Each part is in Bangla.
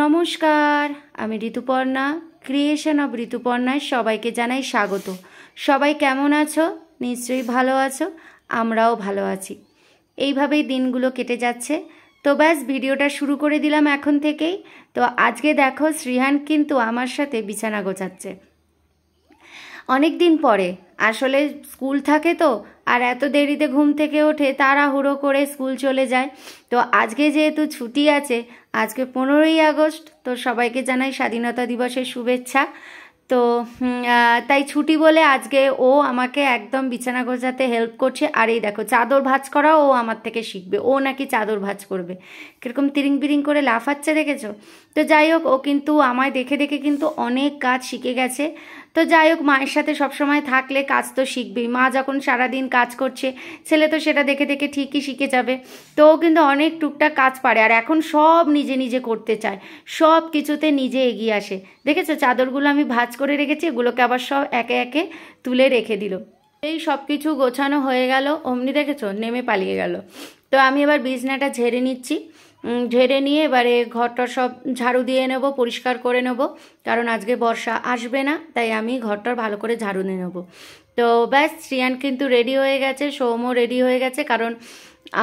নমস্কার আমি ঋতুপর্ণা ক্রিয়েশন অব ঋতুপর্ণায় সবাইকে জানাই স্বাগত সবাই কেমন আছো নিশ্চয়ই ভালো আছো আমরাও ভালো আছি এইভাবেই দিনগুলো কেটে যাচ্ছে তো ব্যাস ভিডিওটা শুরু করে দিলাম এখন থেকেই তো আজকে দেখো শ্রীহান কিন্তু আমার সাথে বিছানা গোছাচ্ছে অনেক দিন পরে আসলে স্কুল থাকে তো আর এত দেরিতে ঘুম থেকে ওঠে তাড়াহুড়ো করে স্কুল চলে যায় তো আজকে যেহেতু ছুটি আছে আজকে পনেরোই আগস্ট তো সবাইকে জানাই স্বাধীনতা দিবসের শুভেচ্ছা তো তাই ছুটি বলে আজকে ও আমাকে একদম বিছানা গোছাতে হেল্প করছে আর এই দেখো চাদর ভাজ করা ও আমার থেকে শিখবে ও নাকি চাদর ভাজ করবে কীরকম তিরিং বিরিং করে লাফাচ্ছে দেখেছো তো যাই হোক ও কিন্তু আমায় দেখে দেখে কিন্তু অনেক কাজ শিখে গেছে তো যাই হোক মায়ের সাথে সবসময় থাকলে কাজ তো শিখবেই মা যখন সারাদিন কাজ করছে ছেলে তো সেটা দেখে দেখে ঠিকই শিখে যাবে তো কিন্তু অনেক টুকটাক কাজ পারে আর এখন সব নিজে নিজে করতে চায় সব কিছুতে নিজে এগিয়ে আসে দেখেছো চাদরগুলো আমি ভাজ করে রেখেছি এগুলোকে আবার সব একে একে তুলে রেখে দিল এই সব কিছু গোছানো হয়ে গেল অমনি দেখেছো নেমে পালিয়ে গেল তো আমি এবার বিছনাটা ঝেড়ে নিচ্ছি ঝেড়ে নিয়ে এবারে ঘরটা সব ঝাড়ু দিয়ে নেব পরিষ্কার করে নেব কারণ আজকে বর্ষা আসবে না তাই আমি ঘরটার ভালো করে ঝাড়ু নিয়ে নেব তো ব্যাস শ্রিয়ান কিন্তু রেডি হয়ে গেছে সৌমও রেডি হয়ে গেছে কারণ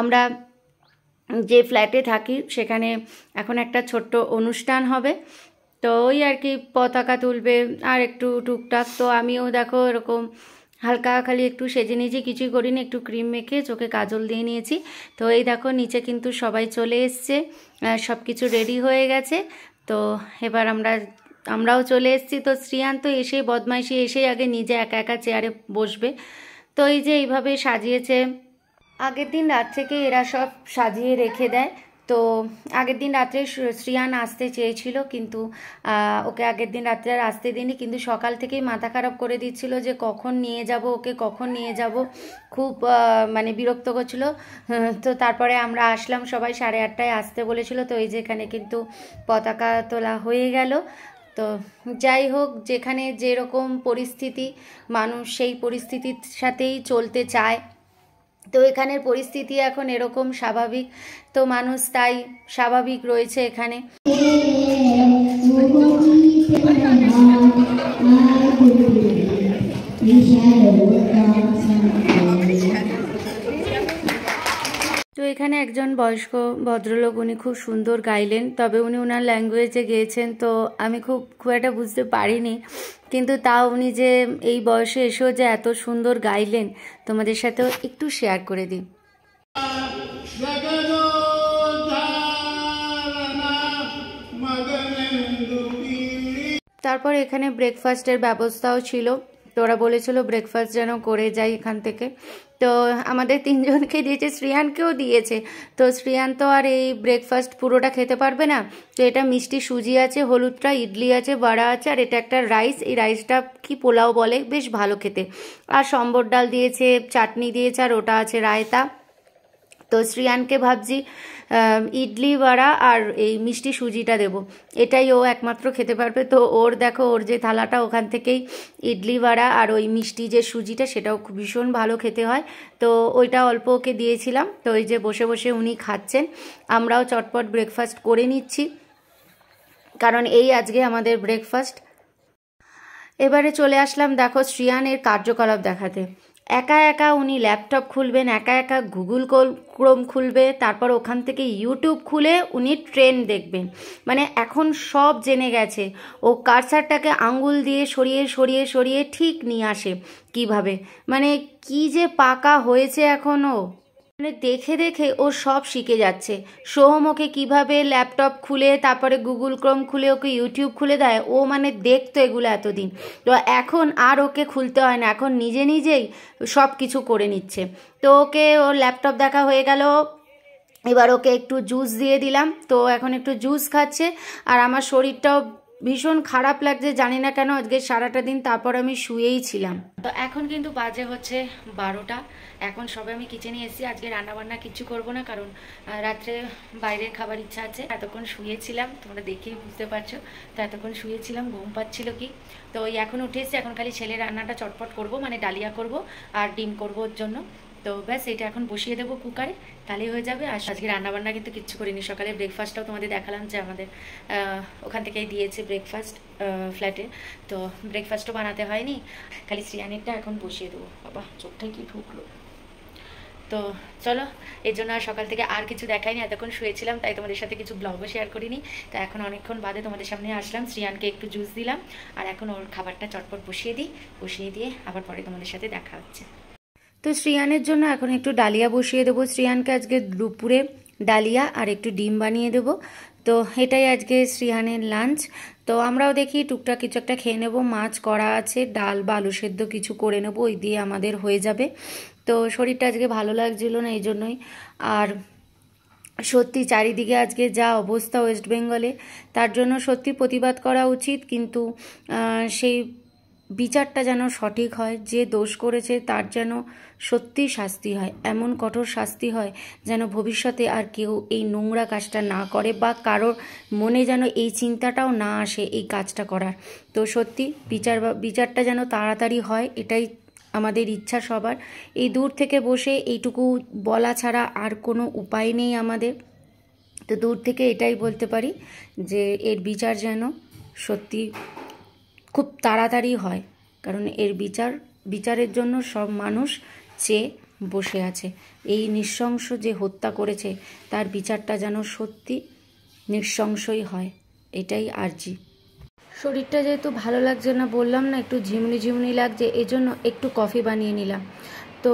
আমরা যে ফ্ল্যাটে থাকি সেখানে এখন একটা ছোট্ট অনুষ্ঠান হবে তো ওই আর কি পতাকা তুলবে আর একটু টুকটাক তো আমিও দেখো এরকম হালকা খালি একটু সেজে নিয়েছি কিছুই করিনি একটু ক্রিম মেখে চোখে কাজল দিয়ে নিয়েছি তো এই দেখো নিচে কিন্তু সবাই চলে এসছে সব কিছু রেডি হয়ে গেছে তো এবার আমরা আমরাও চলে এসেছি তো শ্রীয়ান্ত এসেই বদমাইশি এসেই আগে নিজে একা একা চেয়ারে বসবে তো এই যে এইভাবে সাজিয়েছে আগের দিন রাত থেকে এরা সব সাজিয়ে রেখে দেয় তো আগের দিন রাত্রে শ্রিয়ান আসতে চেয়েছিল কিন্তু ওকে আগের দিন রাত্রে আর আসতে দিনই কিন্তু সকাল থেকেই মাথা খারাপ করে দিচ্ছিল যে কখন নিয়ে যাব ওকে কখন নিয়ে যাব খুব মানে বিরক্ত করছিল তো তারপরে আমরা আসলাম সবাই সাড়ে আটটায় আসতে বলেছিল তো এই যে এখানে কিন্তু পতাকা তোলা হয়ে গেল তো যাই হোক যেখানে যেরকম পরিস্থিতি মানুষ সেই পরিস্থিতির সাথেই চলতে চায় তো এখানের পরিস্থিতি এখন এরকম স্বাভাবিক তো মানুষ তাই স্বাভাবিক রয়েছে এখানে এখানে একজন বয়স্ক ভদ্রলোক উনি খুব সুন্দর গাইলেন তবে উনি ওনার ল্যাঙ্গুয়েজে গেয়েছেন তো আমি খুব খুব একটা বুঝতে পারিনি কিন্তু তাও উনি যে এই বয়সে এসেও যে এত সুন্দর গাইলেন তোমাদের সাথেও একটু শেয়ার করে দিই তারপর এখানে ব্রেকফাস্টের ব্যবস্থাও ছিল তো ওরা বলেছিল ব্রেকফাস্ট যেন করে যাই এখান থেকে তো আমাদের তিনজনকে দিয়েছে শ্রেয়ানকেও দিয়েছে তো শ্রিয়ান তো আর এই ব্রেকফাস্ট পুরোটা খেতে পারবে না তো এটা মিষ্টি সুজি আছে হলুদটা ইডলি আছে বড়া আছে আর এটা একটা রাইস এই রাইসটা কি পোলাও বলে বেশ ভালো খেতে আর সম্বর ডাল দিয়েছে চাটনি দিয়েছে আর ওটা আছে রায়তা তো শ্রিয়ানকে ভাবছি ইডলি বড়া আর এই মিষ্টি সুজিটা দেব এটাই ও একমাত্র খেতে পারবে তো ওর দেখো ওর যে থালাটা ওখান থেকেই ইডলি বড়া আর ওই মিষ্টি যে সুজিটা সেটাও ভীষণ ভালো খেতে হয় তো ওইটা অল্প ওকে দিয়েছিলাম তো ওই যে বসে বসে উনি খাচ্ছেন আমরাও চটপট ব্রেকফাস্ট করে নিচ্ছি কারণ এই আজকে আমাদের ব্রেকফাস্ট এবারে চলে আসলাম দেখো শ্রিয়ানের কার্যকলাপ দেখাতে একা একা উনি ল্যাপটপ খুলবেন একা একা গুগল ক্রোম খুলবে তারপর ওখান থেকে ইউটিউব খুলে উনি ট্রেন দেখবেন মানে এখন সব জেনে গেছে ও কারসারটাকে আঙ্গুল দিয়ে সরিয়ে সরিয়ে সরিয়ে ঠিক নিয়ে আসে কিভাবে মানে কি যে পাকা হয়েছে এখনও মানে দেখে দেখে ও সব শিখে যাচ্ছে সোহম ওকে কীভাবে ল্যাপটপ খুলে তারপরে গুগল ক্রোম খুলে ওকে ইউটিউব খুলে দেয় ও মানে দেখতো এগুলো এতদিন তো এখন আর ওকে খুলতে হয় না এখন নিজে নিজেই সব কিছু করে নিচ্ছে তো ওকে ওর ল্যাপটপ দেখা হয়ে গেল এবার ওকে একটু জুস দিয়ে দিলাম তো এখন একটু জুস খাচ্ছে আর আমার শরীরটাও ভীষণ খারাপ লাগছে জানি না কেন আজকে সারাটা দিন তারপর আমি শুয়েই ছিলাম তো এখন কিন্তু বাজে হচ্ছে বারোটা এখন সবে আমি কিচেনে এসেছি আজকে রান্নাবান্না কিছু করব না কারণ রাত্রে বাইরের খাবার ইচ্ছা আছে এতক্ষণ শুয়েছিলাম তোমরা দেখেই বুঝতে পারছো তো এতক্ষণ শুয়েছিলাম ঘুম পাচ্ছিল কি তো এখন উঠেছি এখন খালি ছেলে রান্নাটা চটপট করব মানে ডালিয়া করব আর ডিম করব ওর জন্য তো ব্যাস এটা এখন বসিয়ে দেবো কুকারে তাহলেই হয়ে যাবে আর আজকে রান্নাবান্না কিন্তু কিচ্ছু করিনি সকালে ব্রেকফাস্টটাও তোমাদের দেখালাম যে আমাদের ওখান থেকেই দিয়েছে ব্রেকফাস্ট ফ্ল্যাটে তো ব্রেকফাস্টও বানাতে হয়নি খালি শ্রিয়ানিরটা এখন বসিয়ে দেবো বাবা চোখটাই কি ঢুকলো তো চলো এর জন্য আর সকাল থেকে আর কিছু দেখাইনি এতক্ষণ শুয়েছিলাম তাই তোমাদের সাথে কিছু ব্লগও শেয়ার করিনি তা এখন অনেকক্ষণ বাদে তোমাদের সামনে আসলাম শ্রিয়ানকে একটু জুস দিলাম আর এখন ওর খাবারটা চটপট বসিয়ে দিই বসিয়ে দিয়ে আবার পরে তোমাদের সাথে দেখা হচ্ছে তো শ্রিয়ানের জন্য এখন একটু ডালিয়া বসিয়ে দেবো শ্রিয়ানকে আজকে দুপুরে ডালিয়া আর একটু ডিম বানিয়ে দেবো তো এটাই আজকে শ্রিয়ানের লাঞ্চ তো আমরাও দেখি টুকটাক কিছু একটা খেয়ে নেবো মাছ করা আছে ডাল বা আলু সেদ্ধ কিছু করে নেবো ওই দিয়ে আমাদের হয়ে যাবে তো শরীরটা আজকে ভালো লাগছিল না এই জন্যই আর সত্যি চারিদিকে আজকে যা অবস্থা ওয়েস্ট বেঙ্গলে তার জন্য সত্যি প্রতিবাদ করা উচিত কিন্তু সেই বিচারটা যেন সঠিক হয় যে দোষ করেছে তার যেন সত্যি শাস্তি হয় এমন কঠোর শাস্তি হয় যেন ভবিষ্যতে আর কেউ এই নোংরা কাজটা না করে বা কারোর মনে যেন এই চিন্তাটাও না আসে এই কাজটা করার তো সত্যি বিচার বিচারটা যেন তাড়াতাড়ি হয় এটাই আমাদের ইচ্ছা সবার এই দূর থেকে বসে এইটুকু বলা ছাড়া আর কোনো উপায় নেই আমাদের তো দূর থেকে এটাই বলতে পারি যে এর বিচার যেন সত্যি খুব তাড়াতাড়ি হয় কারণ এর বিচার বিচারের জন্য সব মানুষ চেয়ে বসে আছে এই নৃশংস যে হত্যা করেছে তার বিচারটা যেন সত্যি নৃশংসই হয় এটাই আরজি শরীরটা যেহেতু ভালো লাগছে না বললাম না একটু ঝিমনি ঝিমনি লাগছে এজন্য একটু কফি বানিয়ে নিলাম তো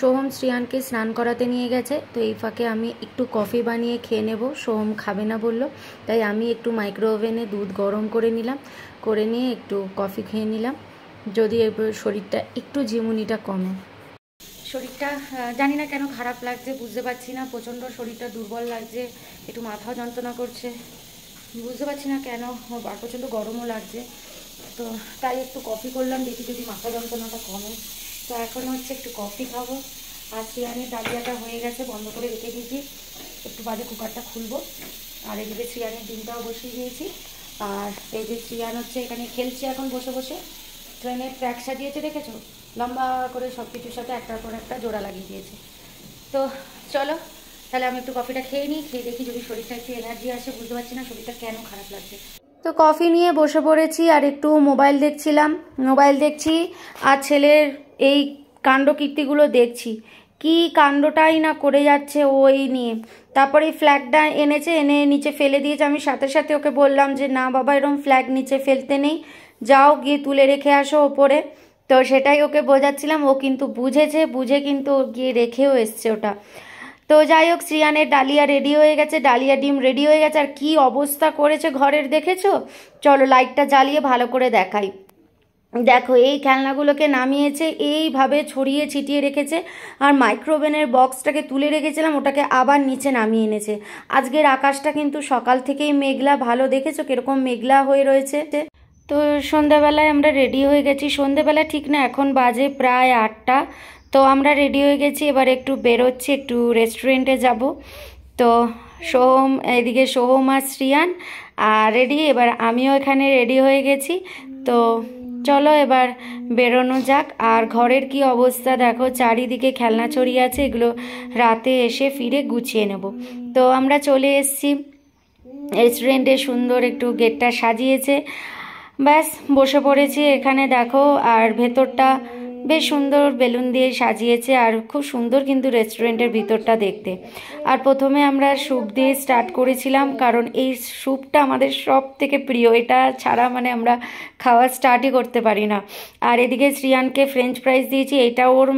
সোহম শ্রিয়ানকে স্নান করাতে নিয়ে গেছে তো এই ফাঁকে আমি একটু কফি বানিয়ে খেয়ে নেব সোহম খাবে না বলল তাই আমি একটু মাইক্রো দুধ গরম করে নিলাম করে নিয়ে একটু কফি খেয়ে নিলাম যদি শরীরটা একটু ঝিমুনিটা কমে শরীরটা জানি না কেন খারাপ লাগছে বুঝতে পারছি না প্রচণ্ড শরীরটা দুর্বল লাগছে একটু মাথাও যন্ত্রণা করছে বুঝতে পারছি না কেন আর প্রচণ্ড গরমও লাগছে তো তাই একটু কফি করলাম দেখি যদি মাথা যন্ত্রণাটা কমে তো এখন হচ্ছে একটু কফি খাবো আর শ্রিয়ানের ডালিয়াটা হয়ে গেছে বন্ধ করে রেখে দিয়েছি একটু বাদে কুকারটা খুলবো আর এদিকে শ্রিয়ানের ডিমটাও বসিয়ে দিয়েছি আর এই যে চিয়ান হচ্ছে এখানে খেলছে এখন বসে বসে ট্রেনের ট্র্যাক সাজিয়েছে দেখেছো লম্বা করে সব কিছুর সাথে একটার পর একটা জোড়া লাগিয়ে দিয়েছে তো চলো তাহলে আমি একটু কফিটা খেয়ে নিই খেয়ে দেখি যদি শরীরটা একটু এনার্জি আসে বুঝতে পারছি না শরীরটা কেন খারাপ লাগছে তো কফি নিয়ে বসে পড়েছি আর একটু মোবাইল দেখছিলাম মোবাইল দেখছি আর ছেলের এই কাণ্ড কীর্তিগুলো দেখছি কি কাণ্ডটাই না করে যাচ্ছে ওই নিয়ে তারপরে ফ্ল্যাগটা এনেছে এনে নিচে ফেলে দিয়েছে আমি সাথে সাথে ওকে বললাম যে না বাবা এরকম ফ্ল্যাগ নিচে ফেলতে নেই যাও গিয়ে তুলে রেখে আসো ওপরে তো সেটাই ওকে বোঝাচ্ছিলাম ও কিন্তু বুঝেছে বুঝে কিন্তু গিয়ে রেখেও এসছে ওটা তো যাই হোক শ্রিয়ানের ডালিয়া রেডি হয়ে গেছে ডালিয়া ডিম রেডি হয়ে গেছে আর কি অবস্থা করেছে ঘরের দেখেছো চলো লাইটটা জ্বালিয়ে ভালো করে দেখাই দেখো এই খেলনাগুলোকে নামিয়েছে এইভাবে ছড়িয়ে ছিটিয়ে রেখেছে আর মাইক্রোওভেনের বক্সটাকে তুলে রেখেছিলাম ওটাকে আবার নিচে নামিয়ে এনেছে আজকের আকাশটা কিন্তু সকাল থেকেই মেঘলা ভালো দেখেছো কীরকম মেঘলা হয়ে রয়েছে তো সন্ধ্যাবেলায় আমরা রেডি হয়ে গেছি সন্ধ্যাবেলা ঠিক না এখন বাজে প্রায় আটটা তো আমরা রেডি হয়ে গেছি এবার একটু বেরোচ্ছি একটু রেস্টুরেন্টে যাব তো সোহম এদিকে সোহম আর শ্রিয়ান আর রেডি এবার আমিও এখানে রেডি হয়ে গেছি তো চলো এবার বেরোনো যাক আর ঘরের কি অবস্থা দেখো চারিদিকে খেলনা ছড়িয়ে আছে এগুলো রাতে এসে ফিরে গুছিয়ে নেব তো আমরা চলে এসছি রেস্টুরেন্টে সুন্দর একটু গেটটা সাজিয়েছে ব্যাস বসে পড়েছি এখানে দেখো আর ভেতরটা বেশ সুন্দর বেলুন দিয়ে সাজিয়েছে আর খুব সুন্দর কিন্তু রেস্টুরেন্টের ভিতরটা দেখতে আর প্রথমে আমরা স্যুপ দিয়ে স্টার্ট করেছিলাম কারণ এই স্যুপটা আমাদের সব থেকে প্রিয় এটা ছাড়া মানে আমরা খাওয়া স্টার্টই করতে পারি না আর এদিকে শ্রিয়ানকে ফ্রেঞ্চ ফ্রাইস দিয়েছি এটা ওর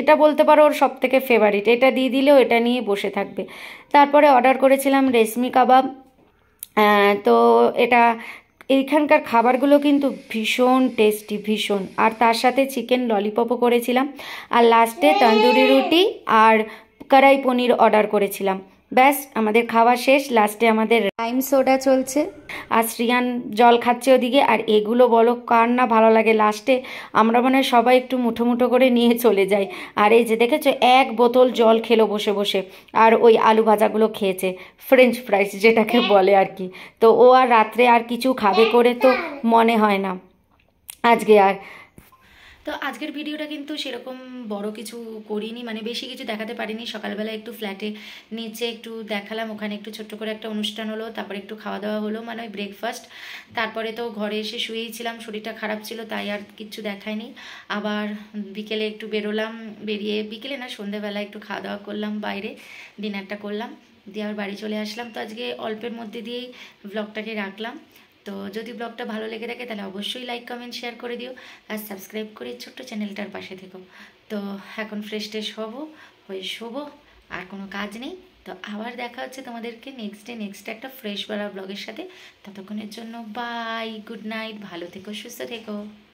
এটা বলতে পারো ওর সব থেকে ফেভারিট এটা দিয়ে দিলেও এটা নিয়ে বসে থাকবে তারপরে অর্ডার করেছিলাম রেশমি কাবাব তো এটা এইখানকার খাবারগুলো কিন্তু ভীষণ টেস্টি ভীষণ আর তার সাথে চিকেন ললিপপও করেছিলাম আর লাস্টে তন্দুরি রুটি আর কড়াই পনির অর্ডার করেছিলাম ব্যাস আমাদের খাওয়া শেষ লাস্টে আমাদের লাইম সোডা চলছে আর শ্রিয়ান জল খাচ্ছে ওদিকে আর এগুলো বলো কার না ভালো লাগে লাস্টে আমরা মনে হয় সবাই একটু মুঠো মুঠো করে নিয়ে চলে যাই আর এই যে দেখেছো এক বোতল জল খেলো বসে বসে আর ওই আলু ভাজাগুলো খেয়েছে ফ্রেঞ্চ ফ্রাইস যেটাকে বলে আর কি তো ও আর রাত্রে আর কিছু খাবে করে তো মনে হয় না আজকে আর তো আজকের ভিডিওটা কিন্তু সেরকম বড় কিছু করিনি মানে বেশি কিছু দেখাতে পারিনি সকালবেলা একটু ফ্ল্যাটে নিচে একটু দেখালাম ওখানে একটু ছোট্ট করে একটা অনুষ্ঠান হলো তারপরে একটু খাওয়া দাওয়া হলো মানে ওই ব্রেকফাস্ট তারপরে তো ঘরে এসে শুয়েই ছিলাম শরীরটা খারাপ ছিল তাই আর কিছু দেখায়নি আবার বিকেলে একটু বেরোলাম বেরিয়ে বিকেলে না সন্ধেবেলা একটু খাওয়া দাওয়া করলাম বাইরে ডিনারটা করলাম দিয়ে আবার বাড়ি চলে আসলাম তো আজকে অল্পের মধ্যে দিয়েই ব্লগটাকে রাখলাম তো যদি ব্লগটা ভালো লেগে থাকে তাহলে অবশ্যই লাইক কমেন্ট শেয়ার করে দিও আর সাবস্ক্রাইব করে ছোট্ট চ্যানেলটার পাশে থেকো তো এখন ফ্রেশ ট্রেশ হবো হয়ে শোবো আর কোনো কাজ নেই তো আবার দেখা হচ্ছে তোমাদেরকে নেক্সট ডে নেক্সট একটা ফ্রেশ বেলা ব্লগের সাথে ততক্ষণের জন্য বাই গুড নাইট ভালো থেকো সুস্থ থেকো